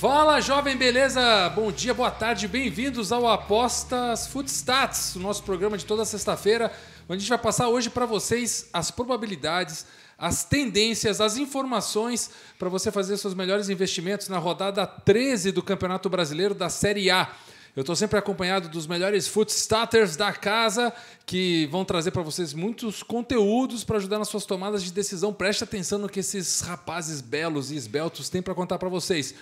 Fala, jovem, beleza? Bom dia, boa tarde, bem-vindos ao Apostas Footstats, o nosso programa de toda sexta-feira, onde a gente vai passar hoje para vocês as probabilidades, as tendências, as informações para você fazer seus melhores investimentos na rodada 13 do Campeonato Brasileiro da Série A. Eu estou sempre acompanhado dos melhores footstarters da casa que vão trazer para vocês muitos conteúdos para ajudar nas suas tomadas de decisão. Preste atenção no que esses rapazes belos e esbeltos têm para contar para vocês.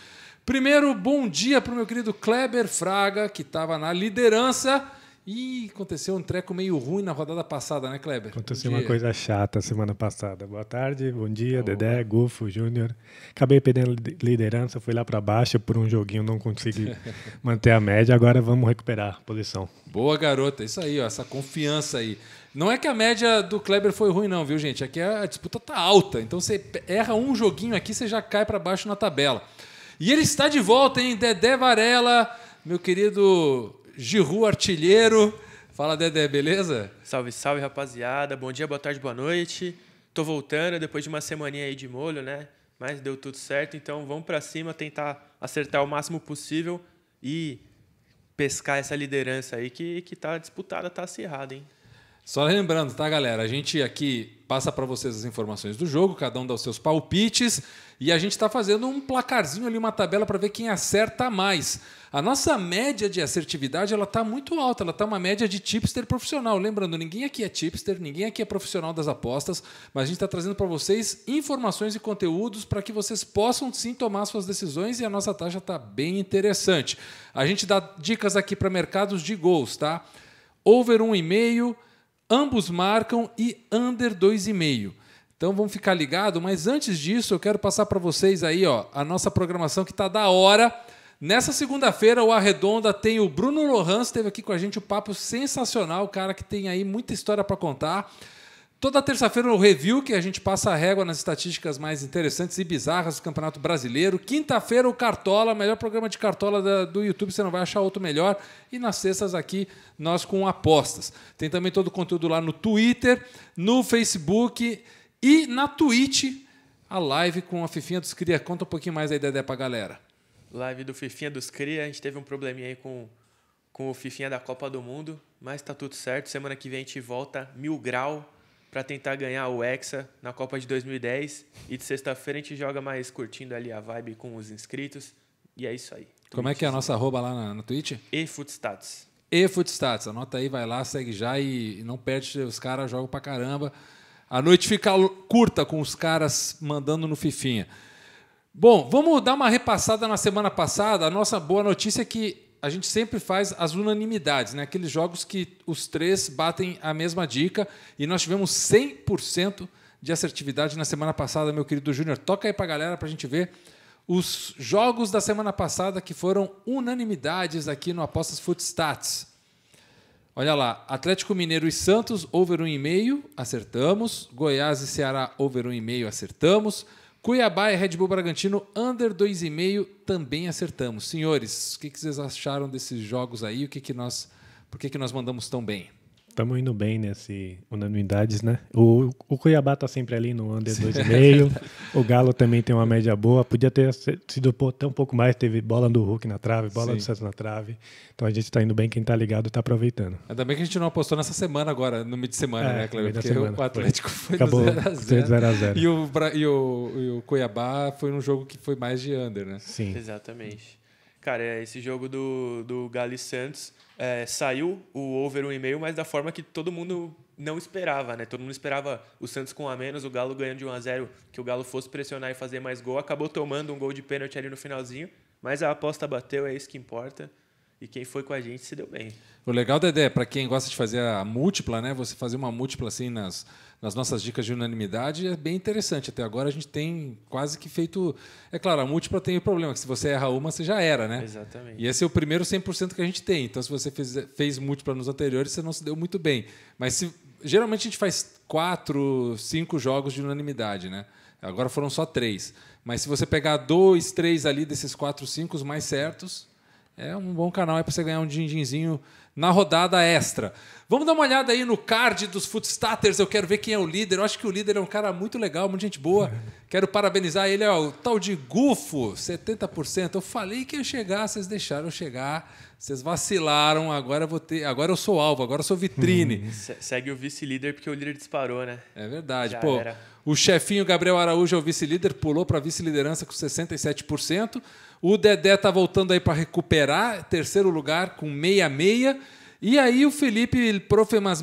Primeiro, bom dia para o meu querido Kleber Fraga, que estava na liderança. E aconteceu um treco meio ruim na rodada passada, né, Kleber? Aconteceu uma coisa chata semana passada. Boa tarde, bom dia, então, Dedé, Gufo, Júnior. Acabei perdendo liderança, fui lá para baixo por um joguinho, não consegui manter a média. Agora vamos recuperar a posição. Boa, garota. Isso aí, ó, essa confiança aí. Não é que a média do Kleber foi ruim, não, viu, gente? Aqui é a disputa tá alta. Então você erra um joguinho aqui, você já cai para baixo na tabela. E ele está de volta, hein? Dedé Varela, meu querido Giru Artilheiro. Fala, Dedé, beleza? Salve, salve, rapaziada. Bom dia, boa tarde, boa noite. Tô voltando depois de uma semaninha aí de molho, né? Mas deu tudo certo, então vamos para cima tentar acertar o máximo possível e pescar essa liderança aí que, que tá disputada, tá acirrada, hein? Só lembrando, tá, galera? A gente aqui passa para vocês as informações do jogo, cada um dá os seus palpites e a gente está fazendo um placarzinho ali, uma tabela para ver quem acerta mais. A nossa média de assertividade ela está muito alta, ela está uma média de tipster profissional. Lembrando, ninguém aqui é tipster, ninguém aqui é profissional das apostas, mas a gente está trazendo para vocês informações e conteúdos para que vocês possam sim tomar suas decisões e a nossa taxa está bem interessante. A gente dá dicas aqui para mercados de gols, tá? Over 1,5 Ambos marcam e under 2,5. Então vamos ficar ligado, mas antes disso eu quero passar para vocês aí, ó, a nossa programação que tá da hora. Nessa segunda-feira, o Arredonda tem o Bruno Lohans, esteve aqui com a gente, um papo sensacional, cara que tem aí muita história para contar. Toda terça-feira o review que a gente passa a régua nas estatísticas mais interessantes e bizarras do Campeonato Brasileiro. Quinta-feira o Cartola, melhor programa de Cartola da, do YouTube, você não vai achar outro melhor. E nas sextas aqui nós com apostas. Tem também todo o conteúdo lá no Twitter, no Facebook e na Twitch, a live com a Fifinha dos Cria. Conta um pouquinho mais aí, Dedé, pra galera. Live do Fifinha dos Cria, a gente teve um probleminha aí com, com o Fifinha da Copa do Mundo, mas tá tudo certo. Semana que vem a gente volta mil grau para tentar ganhar o Hexa na Copa de 2010. E de sexta-feira a gente joga mais curtindo ali a vibe com os inscritos. E é isso aí. Como é que é a nossa arroba lá na, no Twitch? eFootStats. eFootStats. Anota aí, vai lá, segue já e, e não perde. Os caras jogam pra caramba. A noite fica curta com os caras mandando no Fifinha. Bom, vamos dar uma repassada na semana passada. A nossa boa notícia é que a gente sempre faz as unanimidades, né? aqueles jogos que os três batem a mesma dica, e nós tivemos 100% de assertividade na semana passada, meu querido Júnior. Toca aí para a galera para a gente ver os jogos da semana passada que foram unanimidades aqui no Apostas Footstats. Olha lá, Atlético Mineiro e Santos, over 1,5, acertamos. Goiás e Ceará, over 1,5, acertamos. Cuiabá e é Red Bull Bragantino, under 2,5, também acertamos. Senhores, o que, que vocês acharam desses jogos aí? O que, que nós, por que, que nós mandamos tão bem? Estamos indo bem nesse unanimidades, né? O, o Cuiabá tá sempre ali no under 2,5. o Galo também tem uma média boa. Podia ter sido até um pouco mais. Teve bola do Hulk na trave, bola Sim. do Santos na trave. Então a gente tá indo bem. Quem tá ligado tá aproveitando. Ainda bem que a gente não apostou nessa semana agora, no meio de semana, é, né, Cleber? Porque semana, o Atlético foi, foi Acabou do 0x0. E, e, e, o, Cuiabá foi num jogo que foi mais de under, né? Sim. Exatamente. Cara, é, esse jogo do, do e Santos é, saiu o over 1,5, mas da forma que todo mundo não esperava, né? Todo mundo esperava o Santos com a menos, o Galo ganhando de 1 a 0, que o Galo fosse pressionar e fazer mais gol, acabou tomando um gol de pênalti ali no finalzinho, mas a aposta bateu, é isso que importa e quem foi com a gente se deu bem. O legal, Dedé, para quem gosta de fazer a múltipla, né? Você fazer uma múltipla assim nas, nas nossas dicas de unanimidade é bem interessante. Até agora a gente tem quase que feito. É claro, a múltipla tem o problema, que se você erra uma, você já era, né? Exatamente. E esse é o primeiro 100% que a gente tem. Então, se você fez, fez múltipla nos anteriores, você não se deu muito bem. Mas se, geralmente a gente faz quatro, cinco jogos de unanimidade, né? Agora foram só três. Mas se você pegar dois, três ali desses quatro, cinco, os mais certos, é um bom canal é para você ganhar um din-dinzinho na rodada extra. Vamos dar uma olhada aí no card dos Footstatters. Eu quero ver quem é o líder. Eu acho que o líder é um cara muito legal, muita gente boa. Quero parabenizar ele, ó, o tal de Gufo, 70%. Eu falei que ia chegar, vocês deixaram eu chegar. Vocês vacilaram, agora eu, vou ter, agora eu sou alvo, agora eu sou vitrine. Uhum. Segue o vice-líder porque o líder disparou, né? É verdade. Já Pô, era. o chefinho Gabriel Araújo é o vice-líder, pulou para vice-liderança com 67%. O Dedé está voltando aí para recuperar, terceiro lugar com 66. E aí o Felipe Profemas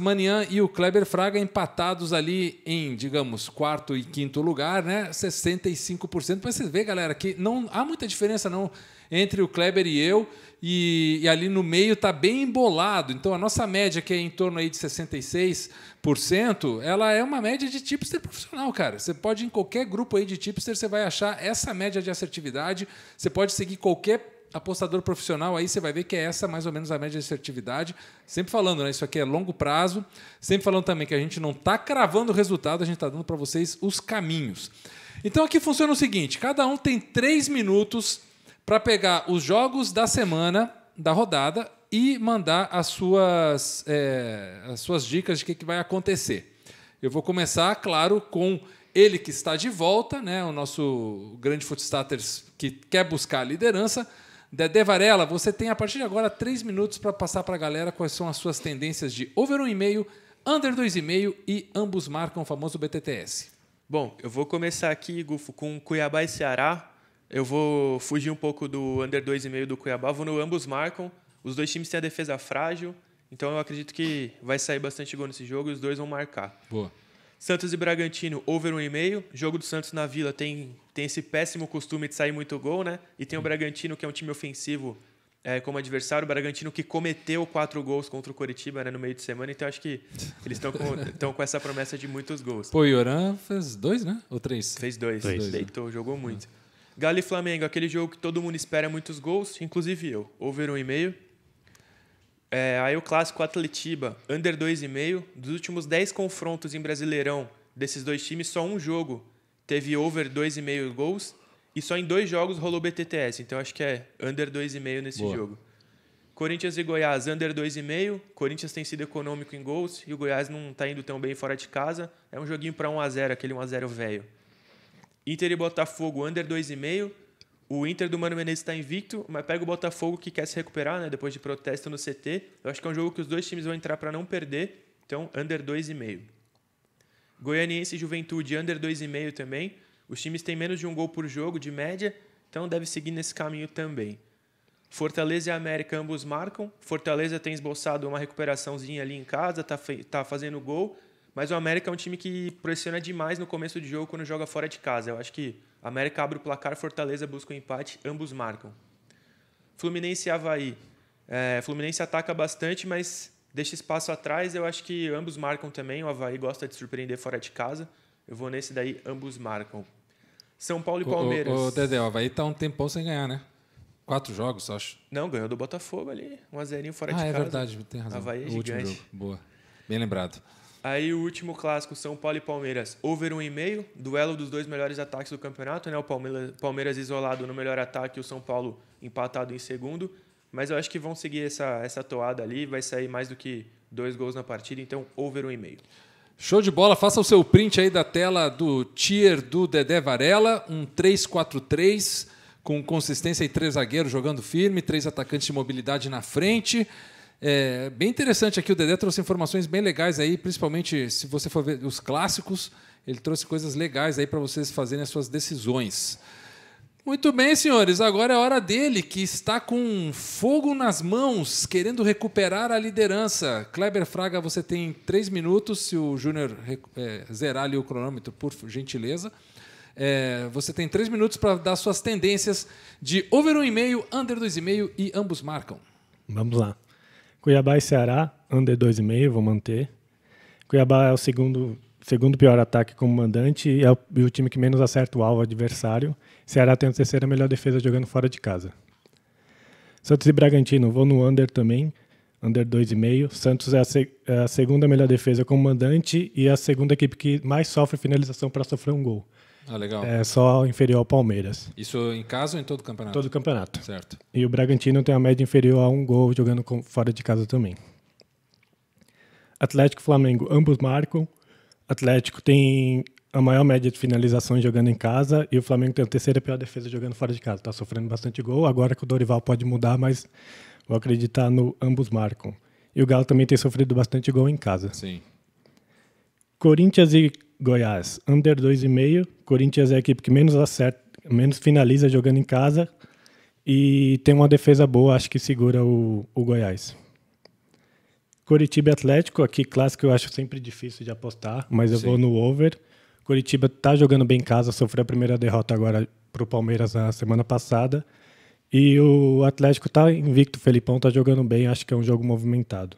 e o Kleber Fraga empatados ali em, digamos, quarto e quinto lugar, né? 65%. Mas vocês vê, galera, que não há muita diferença não entre o Kleber e eu. E, e ali no meio tá bem embolado. Então a nossa média que é em torno aí de 66 10%, ela é uma média de tipster profissional, cara. Você pode em qualquer grupo aí de tipster, você vai achar essa média de assertividade. Você pode seguir qualquer apostador profissional aí você vai ver que é essa mais ou menos a média de assertividade. Sempre falando, né? Isso aqui é longo prazo. Sempre falando também que a gente não está cravando o resultado, a gente está dando para vocês os caminhos. Então aqui funciona o seguinte: cada um tem três minutos para pegar os jogos da semana, da rodada, e mandar as suas, é, as suas dicas de o que, que vai acontecer. Eu vou começar, claro, com ele que está de volta, né, o nosso grande Footstatters que quer buscar a liderança. de Varela, você tem a partir de agora três minutos para passar para a galera quais são as suas tendências de over 1,5, under 2,5 e ambos marcam o famoso BTTS. Bom, eu vou começar aqui, Gufo, com Cuiabá e Ceará. Eu vou fugir um pouco do under 2,5 do Cuiabá, vou no ambos marcam. Os dois times têm a defesa frágil, então eu acredito que vai sair bastante gol nesse jogo e os dois vão marcar. Boa. Santos e Bragantino, over 1,5. Jogo do Santos na Vila tem, tem esse péssimo costume de sair muito gol, né? E tem o Bragantino, que é um time ofensivo é, como adversário. O Bragantino que cometeu quatro gols contra o Coritiba né, no meio de semana, então acho que eles estão com, com, essa promessa de muitos gols. Pô, o fez dois, né? Ou três? Fez dois. dois né? Deitou, né? jogou ah. muito. Galo e Flamengo, aquele jogo que todo mundo espera muitos gols, inclusive eu. Over 1,5. É, aí o clássico Atletiba, under 2,5. Dos últimos 10 confrontos em Brasileirão desses dois times, só um jogo teve over 2,5 gols e só em dois jogos rolou BTTS. Então acho que é under 2,5 nesse Boa. jogo. Corinthians e Goiás, under 2,5. Corinthians tem sido econômico em gols e o Goiás não está indo tão bem fora de casa. É um joguinho para 1 x 0 aquele 1 x 0 velho. Inter e Botafogo, under 2,5. O Inter do Mano Menezes está invicto, mas pega o Botafogo que quer se recuperar, né? Depois de protesto no CT. Eu acho que é um jogo que os dois times vão entrar para não perder. Então, under 2,5. Goianiense e Juventude, under 2,5 também. Os times têm menos de um gol por jogo, de média, então deve seguir nesse caminho também. Fortaleza e América, ambos marcam. Fortaleza tem esboçado uma recuperaçãozinha ali em casa, tá, tá fazendo gol. Mas o América é um time que pressiona demais no começo de jogo quando joga fora de casa. Eu acho que América abre o placar, Fortaleza busca o empate, ambos marcam. Fluminense e Havaí. É, Fluminense ataca bastante, mas deixa espaço atrás. Eu acho que ambos marcam também. O Havaí gosta de surpreender fora de casa. Eu vou nesse daí, ambos marcam. São Paulo e Palmeiras. O, o, o Dedé, o Havaí tá um tempão sem ganhar, né? Quatro jogos, acho. Não, ganhou do Botafogo ali. Um a zerinho fora ah, de é casa. Ah, é verdade, tem razão. Havaí é o Último jogo. Boa. Bem lembrado. Aí o último clássico, São Paulo e Palmeiras, over 1,5, duelo dos dois melhores ataques do campeonato, né? O Palmeiras, Palmeiras isolado no melhor ataque, o São Paulo empatado em segundo. Mas eu acho que vão seguir essa, essa toada ali, vai sair mais do que dois gols na partida, então over 1,5. Show de bola, faça o seu print aí da tela do tier do Dedé Varela, um 3-4-3 com consistência e três zagueiros jogando firme, três atacantes de mobilidade na frente. É, bem interessante aqui, o Dedé trouxe informações bem legais aí, principalmente se você for ver os clássicos, ele trouxe coisas legais aí para vocês fazerem as suas decisões. Muito bem, senhores, agora é hora dele, que está com fogo nas mãos, querendo recuperar a liderança. Kleber Fraga, você tem três minutos, se o Júnior é, zerar ali o cronômetro, por gentileza. É, você tem três minutos para dar suas tendências de over 1,5, um under 2,5 e ambos marcam. Vamos lá. Cuiabá e Ceará, under 2,5, vou manter. Cuiabá é o segundo, segundo pior ataque como mandante e é o, e o time que menos acerta o alvo adversário. Ceará tem a terceira melhor defesa jogando fora de casa. Santos e Bragantino, vou no under também, under 2,5. Santos é a, se, é a segunda melhor defesa como mandante e é a segunda equipe que mais sofre finalização para sofrer um gol. Ah, legal. É só inferior ao Palmeiras. Isso em casa ou em todo o campeonato? Todo o campeonato. Certo. E o Bragantino tem uma média inferior a um gol jogando fora de casa também. Atlético e Flamengo, ambos marcam. Atlético tem a maior média de finalizações jogando em casa e o Flamengo tem a terceira pior defesa jogando fora de casa. Está sofrendo bastante gol. Agora que o Dorival pode mudar, mas vou acreditar no ambos marcam. E o Galo também tem sofrido bastante gol em casa. Sim. Corinthians e Goiás, under 2,5. Corinthians é a equipe que menos acerta, menos finaliza jogando em casa e tem uma defesa boa, acho que segura o, o Goiás. Coritiba Atlético, aqui clássico eu acho sempre difícil de apostar, mas eu Sim. vou no over. Coritiba está jogando bem em casa, sofreu a primeira derrota agora para o Palmeiras na semana passada. E o Atlético está invicto, o Felipão está jogando bem, acho que é um jogo movimentado.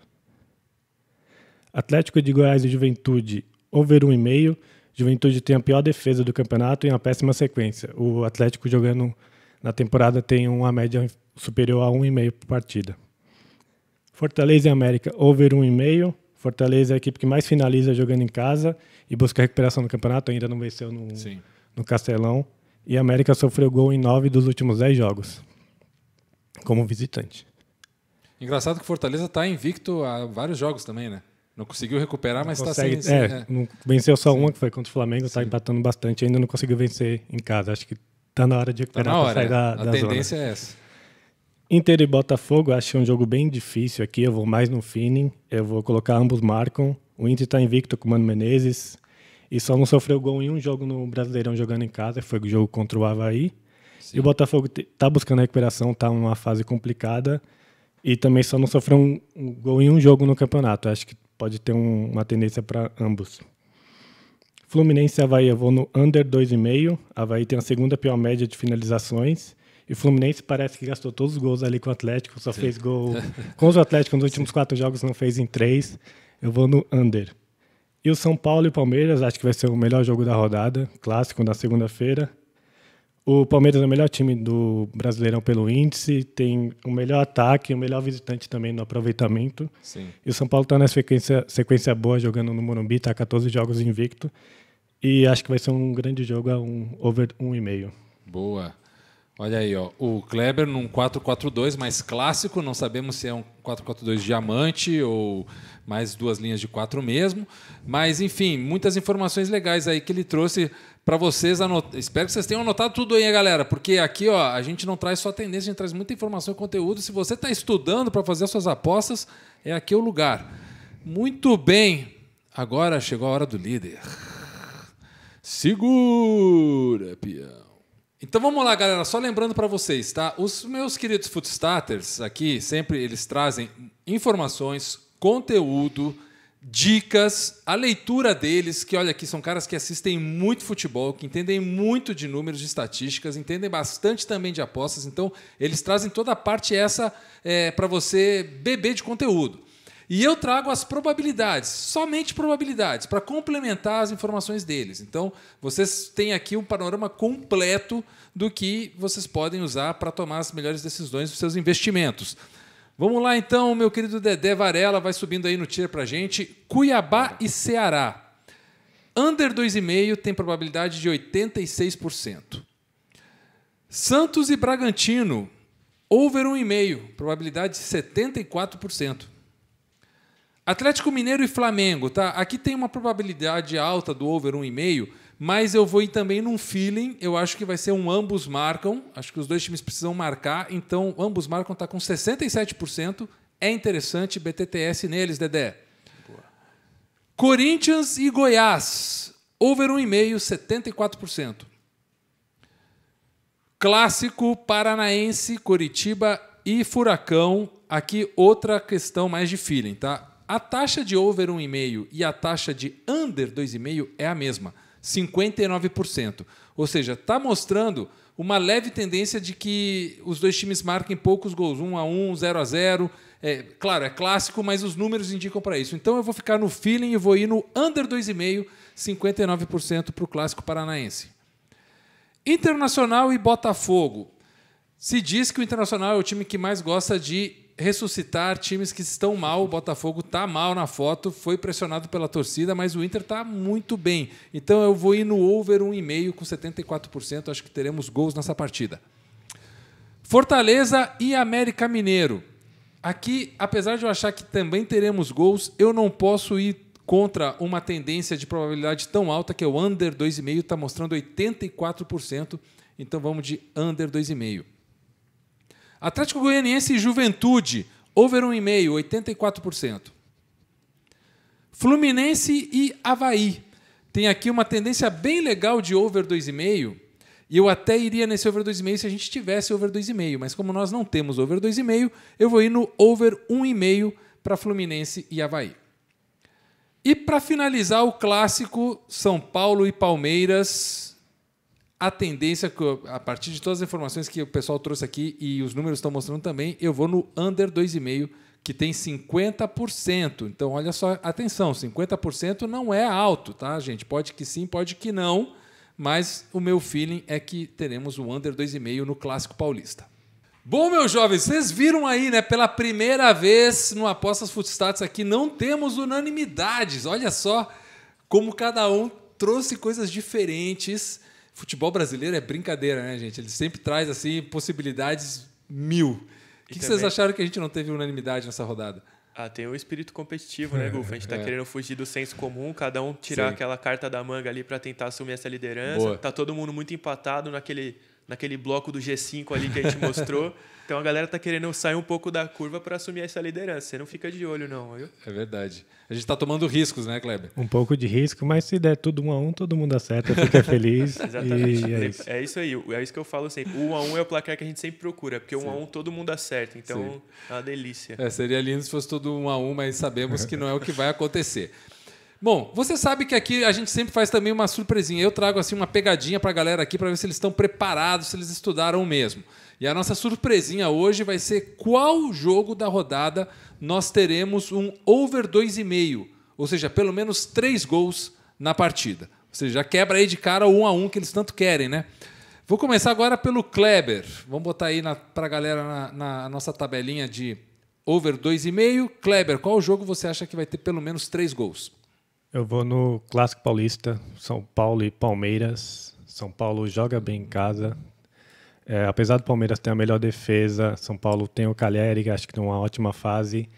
Atlético de Goiás e Juventude, over 1,5. Juventude tem a pior defesa do campeonato e uma péssima sequência. O Atlético jogando na temporada tem uma média superior a 1,5 por partida. Fortaleza e América, over 1,5. Fortaleza é a equipe que mais finaliza jogando em casa e busca recuperação no campeonato, ainda não venceu no, no Castelão. E a América sofreu gol em 9 dos últimos 10 jogos, como visitante. Engraçado que Fortaleza está invicto a vários jogos também, né? Não conseguiu recuperar, mas está sem. É, né? venceu só Sim. uma, que foi contra o Flamengo, está empatando bastante, ainda não conseguiu vencer em casa. Acho que está na hora de tá recuperar tá para sair é. da, da A tendência zona. é essa. Inter e Botafogo, acho um jogo bem difícil aqui. Eu vou mais no feeling. Eu vou colocar ambos marcam. O Inter está invicto com o Mano Menezes. E só não sofreu gol em um jogo no Brasileirão jogando em casa, foi o jogo contra o Havaí. Sim. E o Botafogo está buscando a recuperação, está numa fase complicada. E também só não sofreu um, um, gol em um jogo no campeonato. Acho que pode ter um, uma tendência para ambos. Fluminense e Havaí eu vou no under 2,5. Havaí tem a segunda pior média de finalizações. E o Fluminense parece que gastou todos os gols ali com o Atlético, só Sim. fez gol com o Atlético nos últimos Sim. quatro jogos, não fez em três. Eu vou no under. E o São Paulo e Palmeiras, acho que vai ser o melhor jogo da rodada, clássico na segunda-feira. O Palmeiras é o melhor time do Brasileirão pelo índice, tem o melhor ataque, o melhor visitante também no aproveitamento. Sim. E o São Paulo está na sequência, sequência boa jogando no Morumbi, está 14 jogos invicto. E acho que vai ser um grande jogo a um over 1,5. Boa. Olha aí, ó. o Kleber num 4-4-2 mais clássico, não sabemos se é um 4-4-2 diamante ou mais duas linhas de quatro mesmo. Mas, enfim, muitas informações legais aí que ele trouxe para vocês anotarem. Espero que vocês tenham anotado tudo aí, galera, porque aqui ó, a gente não traz só tendência, a gente traz muita informação e conteúdo. Se você está estudando para fazer as suas apostas, é aqui o lugar. Muito bem, agora chegou a hora do líder. Segura, peão. Então vamos lá, galera. Só lembrando para vocês, tá? Os meus queridos Foodstatters aqui sempre eles trazem informações, conteúdo dicas, a leitura deles, que olha aqui, são caras que assistem muito futebol, que entendem muito de números, de estatísticas, entendem bastante também de apostas, então eles trazem toda a parte essa é, para você beber de conteúdo. E eu trago as probabilidades, somente probabilidades, para complementar as informações deles. Então, vocês têm aqui um panorama completo do que vocês podem usar para tomar as melhores decisões dos seus investimentos. Vamos lá então, meu querido Dedé Varela vai subindo aí no tier pra gente. Cuiabá e Ceará. Under 2,5 tem probabilidade de 86%. Santos e Bragantino. Over 1,5, probabilidade de 74%. Atlético Mineiro e Flamengo, tá? Aqui tem uma probabilidade alta do over 1,5 mas eu vou ir também num feeling, eu acho que vai ser um ambos marcam. Acho que os dois times precisam marcar, então ambos marcam está com 67%. É interessante BTTS neles, Dedé. Boa. Corinthians e Goiás. Over 1,5, 74%. Clássico paranaense, Curitiba e Furacão. Aqui outra questão mais de feeling, tá? A taxa de over 1,5 e a taxa de under 2,5 é a mesma. 59%. Ou seja, está mostrando uma leve tendência de que os dois times marquem poucos gols, 1 a 1, 0 a 0. É, claro, é clássico, mas os números indicam para isso. Então eu vou ficar no feeling e vou ir no under 2,5, 59% para o clássico paranaense. Internacional e Botafogo. Se diz que o Internacional é o time que mais gosta de ressuscitar times que estão mal. O Botafogo está mal na foto, foi pressionado pela torcida, mas o Inter está muito bem. Então eu vou ir no over 1,5 com 74%. Acho que teremos gols nessa partida. Fortaleza e América Mineiro. Aqui, apesar de eu achar que também teremos gols, eu não posso ir contra uma tendência de probabilidade tão alta que é o under 2,5 está mostrando 84%. Então vamos de under 2,5. Atlético Goianiense e Juventude, over 1,5, 84%. Fluminense e Havaí. Tem aqui uma tendência bem legal de over 2,5. E eu até iria nesse over 2,5 se a gente tivesse over 2,5. Mas como nós não temos over 2,5, eu vou ir no over 1,5 para Fluminense e Havaí. E para finalizar o clássico São Paulo e Palmeiras, a tendência, a partir de todas as informações que o pessoal trouxe aqui e os números estão mostrando também, eu vou no under 2,5%, que tem 50%. Então, olha só, atenção, 50% não é alto, tá, gente? Pode que sim, pode que não, mas o meu feeling é que teremos o under 2,5 no Clássico Paulista. Bom, meus jovens, vocês viram aí, né? Pela primeira vez no Apostas Footstats aqui, não temos unanimidades. Olha só como cada um trouxe coisas diferentes futebol brasileiro é brincadeira, né, gente? Ele sempre traz assim possibilidades mil. O que, que vocês acharam que a gente não teve unanimidade nessa rodada? Ah, tem o espírito competitivo, né, Gufa? A gente tá é. querendo fugir do senso comum, cada um tirar Sim. aquela carta da manga ali para tentar assumir essa liderança. Boa. Tá todo mundo muito empatado naquele naquele bloco do G5 ali que a gente mostrou. então a galera tá querendo sair um pouco da curva para assumir essa liderança. Você não fica de olho, não, viu? É verdade. A gente está tomando riscos, né, Kleber? Um pouco de risco, mas se der tudo um a um, todo mundo acerta, fica feliz. Exatamente. É isso. é, isso. aí. É isso que eu falo sempre. O um a um é o placar que a gente sempre procura, porque Sim. um a um todo mundo acerta. Então Sim. é uma delícia. É, seria lindo se fosse tudo um a um, mas sabemos que não é o que vai acontecer. Bom, você sabe que aqui a gente sempre faz também uma surpresinha. Eu trago assim uma pegadinha para a galera aqui para ver se eles estão preparados, se eles estudaram mesmo. E a nossa surpresinha hoje vai ser qual jogo da rodada nós teremos um over 2,5, ou seja, pelo menos 3 gols na partida. Ou seja, já quebra aí de cara o 1 um a 1 um que eles tanto querem, né? Vou começar agora pelo Kleber. Vamos botar aí para a galera na, na nossa tabelinha de over 2,5. Kleber, qual jogo você acha que vai ter pelo menos 3 gols? Eu vou no Clássico Paulista, São Paulo e Palmeiras. São Paulo joga bem em casa. É, apesar do Palmeiras ter a melhor defesa, São Paulo tem o Calheri, que acho que tem uma ótima fase.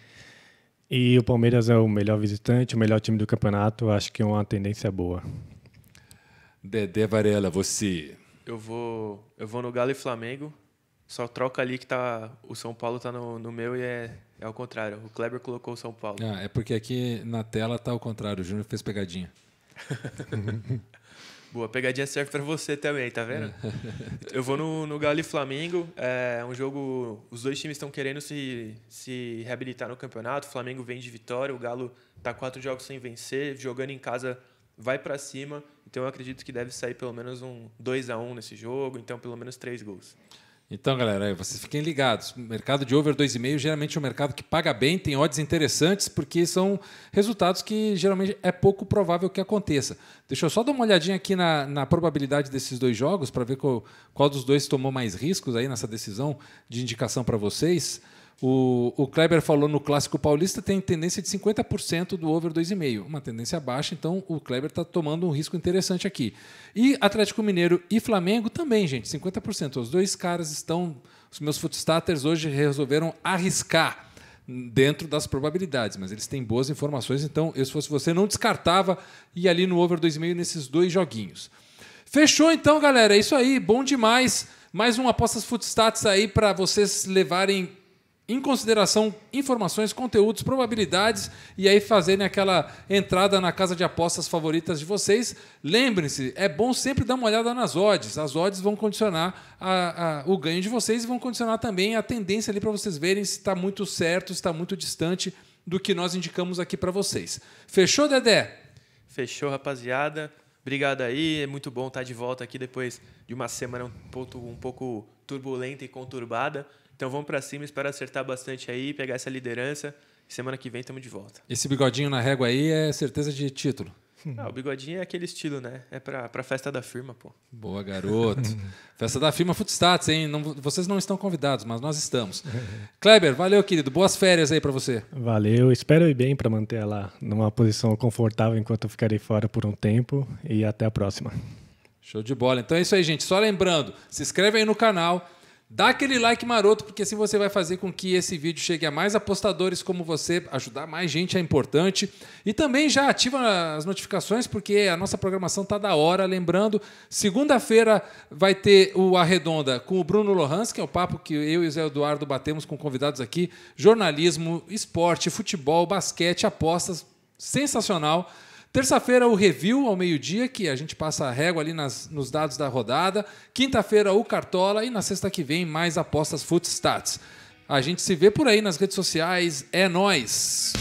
E o Palmeiras é o melhor visitante, o melhor time do campeonato. Acho que é uma tendência boa. Dedé Varela, você. Eu vou, eu vou no Galo e Flamengo. Só troca ali que tá. O São Paulo tá no, no meu e é, é o contrário. O Kleber colocou o São Paulo. Ah, é porque aqui na tela tá o contrário. O Júnior fez pegadinha. Boa, pegadinha serve para você também, tá vendo? Eu vou no, no Galo e Flamengo. É um jogo. Os dois times estão querendo se, se reabilitar no campeonato. O Flamengo vem de vitória, o Galo tá quatro jogos sem vencer, jogando em casa vai para cima. Então eu acredito que deve sair pelo menos um 2 a 1 um nesse jogo, então pelo menos três gols. Então, galera, vocês fiquem ligados. O mercado de over 2,5 geralmente é um mercado que paga bem, tem odds interessantes, porque são resultados que geralmente é pouco provável que aconteça. Deixa eu só dar uma olhadinha aqui na, na probabilidade desses dois jogos para ver qual, qual dos dois tomou mais riscos aí nessa decisão de indicação para vocês. O, o Kleber falou no Clássico Paulista tem tendência de 50% do over 2,5, uma tendência baixa, então o Kleber está tomando um risco interessante aqui. E Atlético Mineiro e Flamengo também, gente, 50%. Os dois caras estão, os meus footstatters hoje resolveram arriscar dentro das probabilidades, mas eles têm boas informações, então eu, se fosse você, não descartava e ali no over 2,5 nesses dois joguinhos. Fechou então, galera, é isso aí, bom demais. Mais um Apostas Footstats aí para vocês levarem em consideração informações, conteúdos, probabilidades e aí fazerem aquela entrada na casa de apostas favoritas de vocês. Lembrem-se, é bom sempre dar uma olhada nas odds. As odds vão condicionar a, a, o ganho de vocês e vão condicionar também a tendência ali para vocês verem se está muito certo, se está muito distante do que nós indicamos aqui para vocês. Fechou, Dedé? Fechou, rapaziada. Obrigado aí, é muito bom estar tá de volta aqui depois de uma semana um pouco, um pouco turbulenta e conturbada. Então vamos para cima, espero acertar bastante aí, pegar essa liderança. semana que vem estamos de volta. Esse bigodinho na régua aí é certeza de título. Hum. Ah, o bigodinho é aquele estilo, né? É para pra festa da firma, pô. Boa, garoto. festa da firma Footstats, hein? Não, vocês não estão convidados, mas nós estamos. Kleber, valeu, querido. Boas férias aí para você. Valeu. Espero ir bem para manter ela numa posição confortável enquanto eu ficarei fora por um tempo. E até a próxima. Show de bola. Então é isso aí, gente. Só lembrando, se inscreve aí no canal Dá aquele like maroto, porque assim você vai fazer com que esse vídeo chegue a mais apostadores como você, ajudar mais gente é importante. E também já ativa as notificações, porque a nossa programação tá da hora. Lembrando, segunda-feira vai ter o Arredonda com o Bruno Lohans, que é o papo que eu e o Zé Eduardo batemos com convidados aqui: jornalismo, esporte, futebol, basquete, apostas. Sensacional. Terça-feira, o review ao meio-dia, que a gente passa a régua ali nas, nos dados da rodada. Quinta-feira, o Cartola. E na sexta que vem, mais apostas Footstats. A gente se vê por aí nas redes sociais. É nóis!